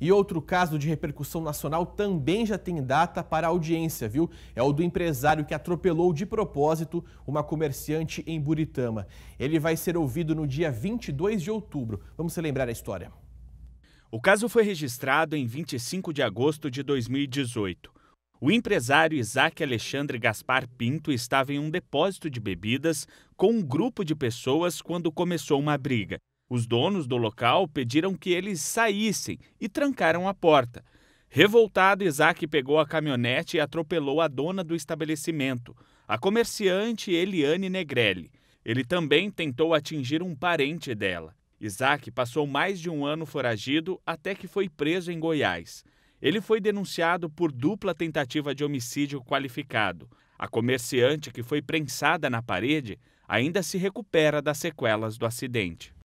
E outro caso de repercussão nacional também já tem data para audiência, viu? É o do empresário que atropelou de propósito uma comerciante em Buritama. Ele vai ser ouvido no dia 22 de outubro. Vamos relembrar a história. O caso foi registrado em 25 de agosto de 2018. O empresário Isaac Alexandre Gaspar Pinto estava em um depósito de bebidas com um grupo de pessoas quando começou uma briga. Os donos do local pediram que eles saíssem e trancaram a porta. Revoltado, Isaac pegou a caminhonete e atropelou a dona do estabelecimento, a comerciante Eliane Negrelli. Ele também tentou atingir um parente dela. Isaac passou mais de um ano foragido até que foi preso em Goiás. Ele foi denunciado por dupla tentativa de homicídio qualificado. A comerciante que foi prensada na parede ainda se recupera das sequelas do acidente.